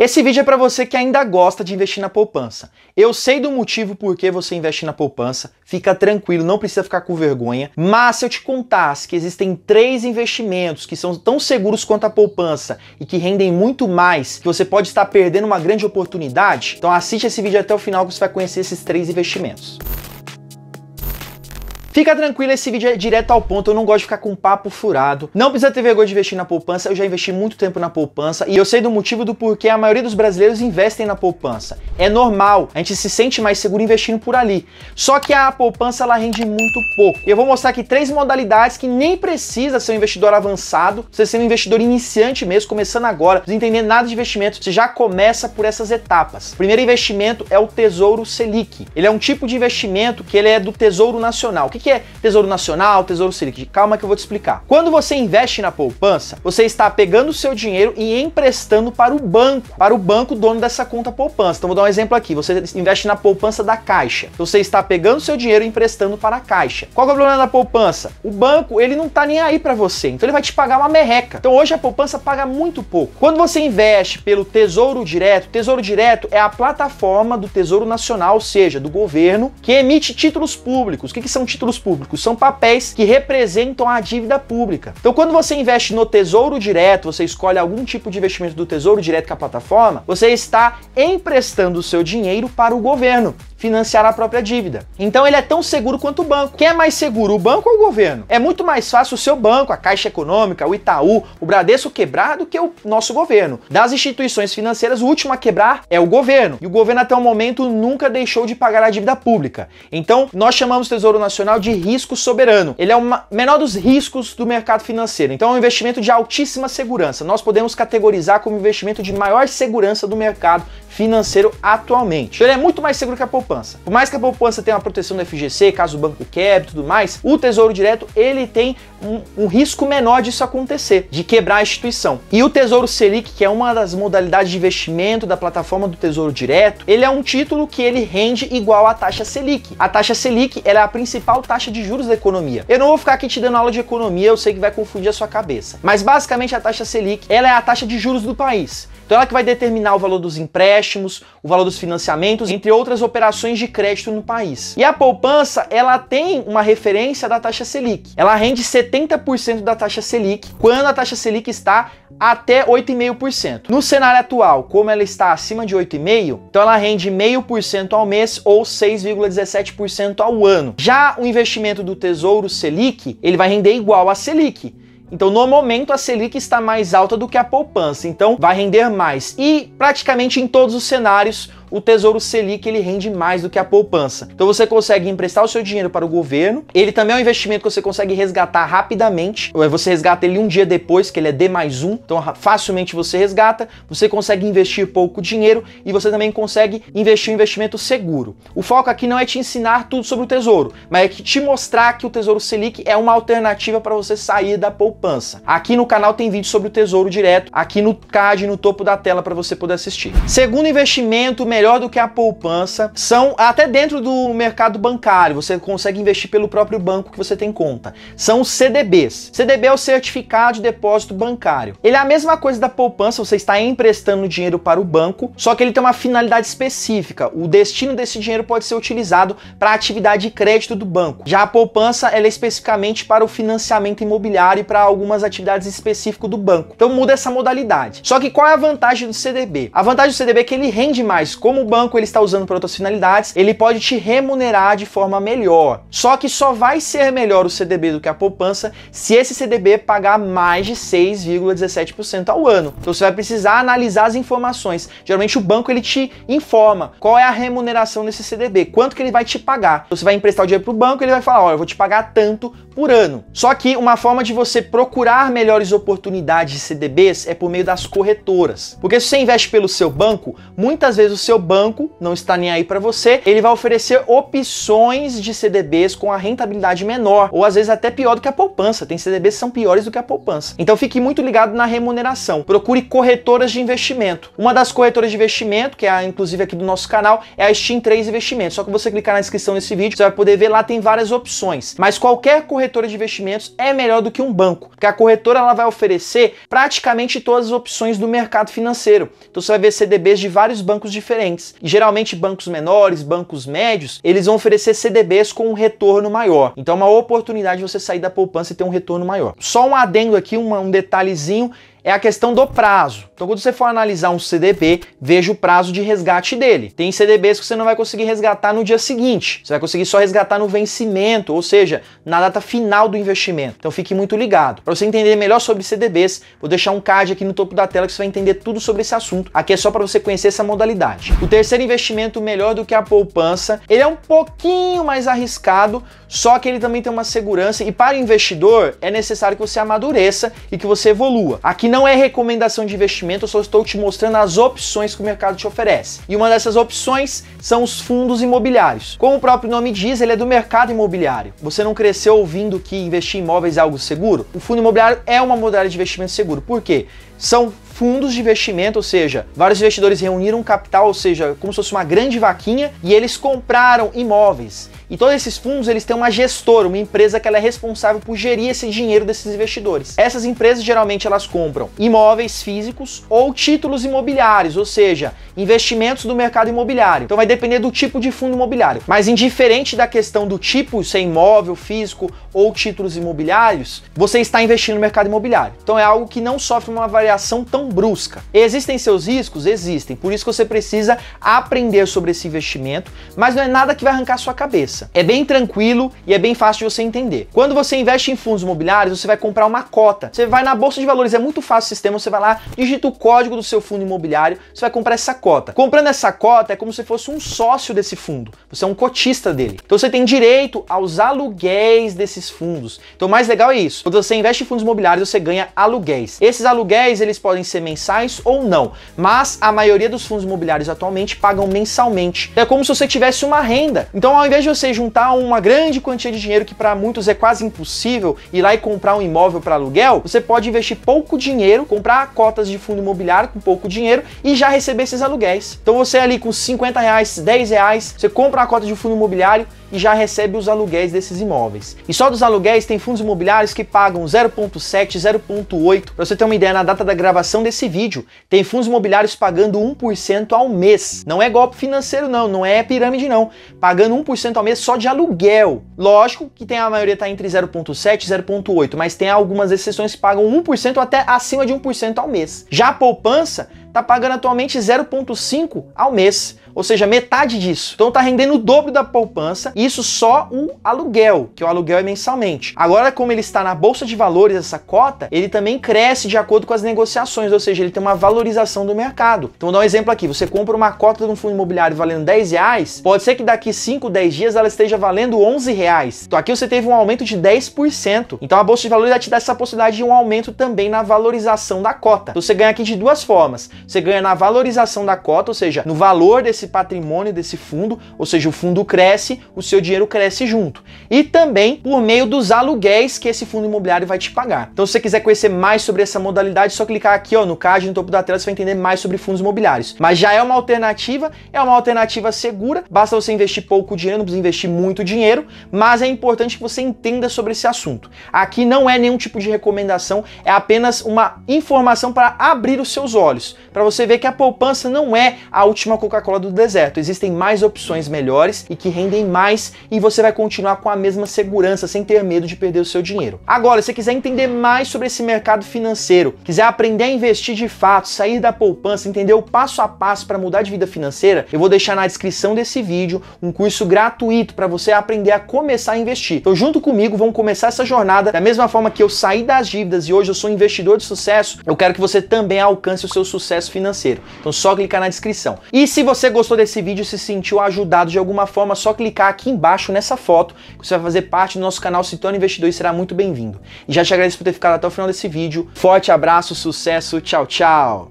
Esse vídeo é para você que ainda gosta de investir na poupança. Eu sei do motivo por que você investe na poupança, fica tranquilo, não precisa ficar com vergonha. Mas se eu te contasse que existem três investimentos que são tão seguros quanto a poupança e que rendem muito mais, que você pode estar perdendo uma grande oportunidade, então assiste esse vídeo até o final que você vai conhecer esses três investimentos. Fica tranquilo, esse vídeo é direto ao ponto, eu não gosto de ficar com papo furado. Não precisa ter vergonha de investir na poupança, eu já investi muito tempo na poupança e eu sei do motivo do porquê a maioria dos brasileiros investem na poupança. É normal, a gente se sente mais seguro investindo por ali. Só que a poupança ela rende muito pouco. Eu vou mostrar aqui três modalidades que nem precisa ser um investidor avançado, você ser um investidor iniciante mesmo, começando agora, não entender nada de investimento, você já começa por essas etapas. primeiro investimento é o Tesouro Selic. Ele é um tipo de investimento que ele é do Tesouro Nacional. O que, é que é Tesouro Nacional, Tesouro Selic? Calma que eu vou te explicar. Quando você investe na poupança, você está pegando o seu dinheiro e emprestando para o banco, para o banco dono dessa conta poupança. Então vou dar um exemplo aqui. Você investe na poupança da Caixa. Então, você está pegando o seu dinheiro e emprestando para a Caixa. Qual é o problema da poupança? O banco, ele não está nem aí para você. Então ele vai te pagar uma merreca. Então hoje a poupança paga muito pouco. Quando você investe pelo Tesouro Direto, Tesouro Direto é a plataforma do Tesouro Nacional, ou seja, do governo, que emite títulos públicos. O que, que são títulos tesouros públicos, são papéis que representam a dívida pública. Então, quando você investe no tesouro direto, você escolhe algum tipo de investimento do tesouro direto com a plataforma, você está emprestando o seu dinheiro para o governo financiar a própria dívida. Então ele é tão seguro quanto o banco. Quem é mais seguro, o banco ou o governo? É muito mais fácil o seu banco, a Caixa Econômica, o Itaú, o Bradesco quebrar do que o nosso governo. Das instituições financeiras, o último a quebrar é o governo. E o governo até o momento nunca deixou de pagar a dívida pública. Então nós chamamos o Tesouro Nacional de risco soberano. Ele é o menor dos riscos do mercado financeiro. Então é um investimento de altíssima segurança. Nós podemos categorizar como investimento de maior segurança do mercado financeiro atualmente. Ele é muito mais seguro que a poupança. Por mais que a poupança tenha uma proteção do FGC, caso o banco quebre e tudo mais, o Tesouro Direto ele tem um, um risco menor disso acontecer, de quebrar a instituição. E o Tesouro Selic, que é uma das modalidades de investimento da plataforma do Tesouro Direto, ele é um título que ele rende igual à taxa Selic. A taxa Selic ela é a principal taxa de juros da economia. Eu não vou ficar aqui te dando aula de economia, eu sei que vai confundir a sua cabeça. Mas basicamente a taxa Selic ela é a taxa de juros do país. Então ela que vai determinar o valor dos empréstimos, empréstimos, o valor dos financiamentos, entre outras operações de crédito no país. E a poupança, ela tem uma referência da taxa Selic. Ela rende 70% da taxa Selic quando a taxa Selic está até 8,5%. No cenário atual, como ela está acima de 8,5%, então ela rende 0,5% ao mês ou 6,17% ao ano. Já o investimento do Tesouro Selic, ele vai render igual a Selic. Então, no momento, a Selic está mais alta do que a poupança, então vai render mais. E praticamente em todos os cenários, o Tesouro Selic ele rende mais do que a poupança. Então você consegue emprestar o seu dinheiro para o governo, ele também é um investimento que você consegue resgatar rapidamente, é, você resgata ele um dia depois, que ele é D mais um, então facilmente você resgata, você consegue investir pouco dinheiro e você também consegue investir um investimento seguro. O foco aqui não é te ensinar tudo sobre o Tesouro, mas é que te mostrar que o Tesouro Selic é uma alternativa para você sair da poupança. Aqui no canal tem vídeo sobre o Tesouro Direto, aqui no card, no topo da tela para você poder assistir. Segundo investimento, melhor melhor do que a poupança, são até dentro do mercado bancário, você consegue investir pelo próprio banco que você tem conta. São os CDBs. CDB é o certificado de depósito bancário. Ele é a mesma coisa da poupança, você está emprestando dinheiro para o banco, só que ele tem uma finalidade específica. O destino desse dinheiro pode ser utilizado para atividade de crédito do banco. Já a poupança, ela é especificamente para o financiamento imobiliário e para algumas atividades específicas do banco. Então muda essa modalidade. Só que qual é a vantagem do CDB? A vantagem do CDB é que ele rende mais. Como o banco ele está usando para outras finalidades, ele pode te remunerar de forma melhor. Só que só vai ser melhor o CDB do que a poupança se esse CDB pagar mais de 6,17% ao ano. Então você vai precisar analisar as informações. Geralmente o banco ele te informa qual é a remuneração desse CDB, quanto que ele vai te pagar. Então, você vai emprestar o dinheiro para o banco, ele vai falar, olha, eu vou te pagar tanto por ano. Só que uma forma de você procurar melhores oportunidades de CDBs é por meio das corretoras. Porque se você investe pelo seu banco, muitas vezes o seu banco não está nem aí para você, ele vai oferecer opções de CDBs com a rentabilidade menor, ou às vezes até pior do que a poupança. Tem CDBs que são piores do que a poupança. Então fique muito ligado na remuneração. Procure corretoras de investimento. Uma das corretoras de investimento, que é a, inclusive aqui do nosso canal, é a Steam 3 Investimentos. Só que você clicar na descrição desse vídeo, você vai poder ver lá tem várias opções. Mas qualquer corretora corretora de investimentos é melhor do que um banco, porque a corretora ela vai oferecer praticamente todas as opções do mercado financeiro. Então você vai ver CDBs de vários bancos diferentes. E geralmente bancos menores, bancos médios, eles vão oferecer CDBs com um retorno maior. Então é uma oportunidade de você sair da poupança e ter um retorno maior. Só um adendo aqui, um detalhezinho, é a questão do prazo. Então, quando você for analisar um CDB, veja o prazo de resgate dele. Tem CDBs que você não vai conseguir resgatar no dia seguinte, você vai conseguir só resgatar no vencimento, ou seja, na data final do investimento. Então, fique muito ligado. Para você entender melhor sobre CDBs, vou deixar um card aqui no topo da tela que você vai entender tudo sobre esse assunto. Aqui é só para você conhecer essa modalidade. O terceiro investimento, melhor do que a poupança, ele é um pouquinho mais arriscado, só que ele também tem uma segurança e para o investidor é necessário que você amadureça e que você evolua. Aqui não é recomendação de investimento investimento, eu só estou te mostrando as opções que o mercado te oferece. E uma dessas opções são os fundos imobiliários. Como o próprio nome diz, ele é do mercado imobiliário. Você não cresceu ouvindo que investir em imóveis é algo seguro? O fundo imobiliário é uma modalidade de investimento seguro. Por quê? São fundos de investimento, ou seja, vários investidores reuniram capital, ou seja, como se fosse uma grande vaquinha, e eles compraram imóveis. E todos esses fundos, eles têm uma gestora, uma empresa que ela é responsável por gerir esse dinheiro desses investidores. Essas empresas geralmente elas compram imóveis físicos ou títulos imobiliários, ou seja, investimentos do mercado imobiliário. Então vai depender do tipo de fundo imobiliário. Mas indiferente da questão do tipo, se é imóvel físico ou títulos imobiliários, você está investindo no mercado imobiliário. Então é algo que não sofre uma variação tão brusca. Existem seus riscos? Existem. Por isso que você precisa aprender sobre esse investimento, mas não é nada que vai arrancar sua cabeça. É bem tranquilo e é bem fácil de você entender. Quando você investe em fundos imobiliários, você vai comprar uma cota. Você vai na bolsa de valores, é muito fácil o sistema, você vai lá, digita o código do seu fundo imobiliário, você vai comprar essa cota. Comprando essa cota é como se fosse um sócio desse fundo. Você é um cotista dele. Então você tem direito aos aluguéis desse esses fundos. Então o mais legal é isso. Quando você investe em fundos imobiliários, você ganha aluguéis. Esses aluguéis, eles podem ser mensais ou não, mas a maioria dos fundos imobiliários atualmente pagam mensalmente. É como se você tivesse uma renda. Então ao invés de você juntar uma grande quantia de dinheiro que para muitos é quase impossível ir lá e comprar um imóvel para aluguel, você pode investir pouco dinheiro, comprar cotas de fundo imobiliário com pouco dinheiro e já receber esses aluguéis. Então você ali com 50 reais, 10 reais, você compra uma cota de fundo imobiliário, e já recebe os aluguéis desses imóveis. E só dos aluguéis tem fundos imobiliários que pagam 0,7, 0,8. Para você ter uma ideia, na data da gravação desse vídeo, tem fundos imobiliários pagando 1% ao mês. Não é golpe financeiro não, não é pirâmide não. Pagando 1% ao mês só de aluguel. Lógico que tem a maioria tá entre 0,7 e 0,8, mas tem algumas exceções que pagam 1% até acima de 1% ao mês. Já a poupança está pagando atualmente 0,5 ao mês, ou seja, metade disso. Então está rendendo o dobro da poupança, e isso só o aluguel, que o aluguel é mensalmente. Agora, como ele está na bolsa de valores, essa cota, ele também cresce de acordo com as negociações, ou seja, ele tem uma valorização do mercado. Então, vou dar um exemplo aqui: você compra uma cota de um fundo imobiliário valendo 10 reais, pode ser que daqui 5, 10 dias ela esteja valendo 11 reais. Então, aqui você teve um aumento de 10%. Então, a bolsa de valores vai te dar essa possibilidade de um aumento também na valorização da cota. Então, você ganha aqui de duas formas. Você ganha na valorização da cota, ou seja, no valor desse patrimônio desse fundo, ou seja, o fundo cresce, o seu dinheiro cresce junto. E também por meio dos aluguéis que esse fundo imobiliário vai te pagar. Então, se você quiser conhecer mais sobre essa modalidade, é só clicar aqui ó, no card no topo da tela, você vai entender mais sobre fundos imobiliários. Mas já é uma alternativa, é uma alternativa segura, basta você investir pouco dinheiro, não precisa investir muito dinheiro, mas é importante que você entenda sobre esse assunto. Aqui não é nenhum tipo de recomendação, é apenas uma informação para abrir os seus olhos, para para você ver que a poupança não é a última Coca-Cola do deserto. Existem mais opções melhores e que rendem mais e você vai continuar com a mesma segurança sem ter medo de perder o seu dinheiro. Agora, se você quiser entender mais sobre esse mercado financeiro, quiser aprender a investir de fato, sair da poupança, entender o passo a passo para mudar de vida financeira, eu vou deixar na descrição desse vídeo um curso gratuito para você aprender a começar a investir. Então, junto comigo, vamos começar essa jornada da mesma forma que eu saí das dívidas e hoje eu sou um investidor de sucesso. Eu quero que você também alcance o seu sucesso sucesso financeiro. Então só clicar na descrição. E se você gostou desse vídeo e se sentiu ajudado de alguma forma, só clicar aqui embaixo nessa foto que você vai fazer parte do nosso canal Se Torna Investidor e será muito bem-vindo. E já te agradeço por ter ficado até o final desse vídeo. Forte abraço, sucesso, tchau, tchau!